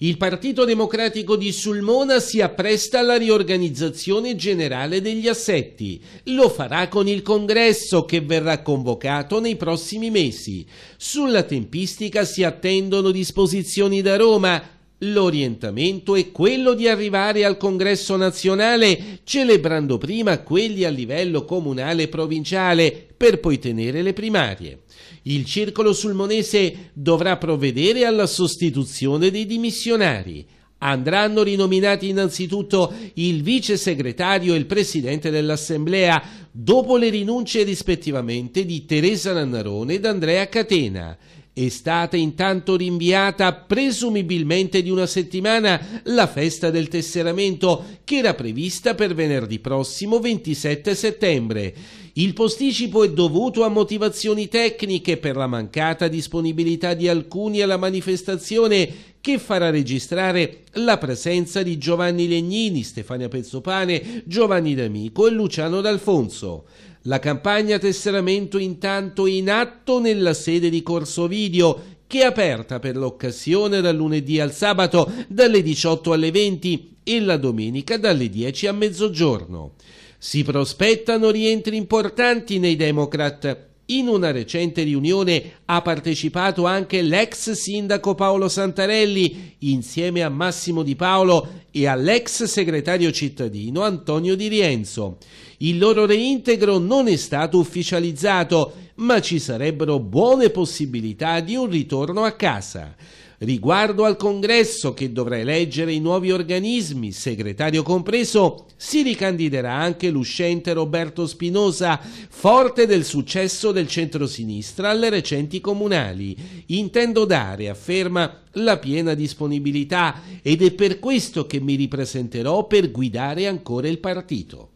Il Partito Democratico di Sulmona si appresta alla riorganizzazione generale degli assetti. Lo farà con il congresso che verrà convocato nei prossimi mesi. Sulla tempistica si attendono disposizioni da Roma L'orientamento è quello di arrivare al congresso nazionale, celebrando prima quelli a livello comunale e provinciale, per poi tenere le primarie. Il circolo sulmonese dovrà provvedere alla sostituzione dei dimissionari. Andranno rinominati innanzitutto il vice segretario e il presidente dell'assemblea, dopo le rinunce rispettivamente di Teresa Nannarone ed Andrea Catena è stata intanto rinviata presumibilmente di una settimana la festa del tesseramento che era prevista per venerdì prossimo 27 settembre. Il posticipo è dovuto a motivazioni tecniche per la mancata disponibilità di alcuni alla manifestazione che farà registrare la presenza di Giovanni Legnini, Stefania Pezzopane, Giovanni D'Amico e Luciano D'Alfonso. La campagna tesseramento intanto è in atto nella sede di Corso Video che è aperta per l'occasione dal lunedì al sabato dalle 18 alle 20 e la domenica dalle 10 a mezzogiorno. Si prospettano rientri importanti nei Democrat in una recente riunione ha partecipato anche l'ex sindaco Paolo Santarelli insieme a Massimo Di Paolo e all'ex segretario cittadino Antonio Di Rienzo. Il loro reintegro non è stato ufficializzato ma ci sarebbero buone possibilità di un ritorno a casa. Riguardo al congresso che dovrà eleggere i nuovi organismi, segretario compreso, si ricandiderà anche l'uscente Roberto Spinosa, forte del successo del centrosinistra alle recenti comunali. Intendo dare, afferma, la piena disponibilità ed è per questo che mi ripresenterò per guidare ancora il partito.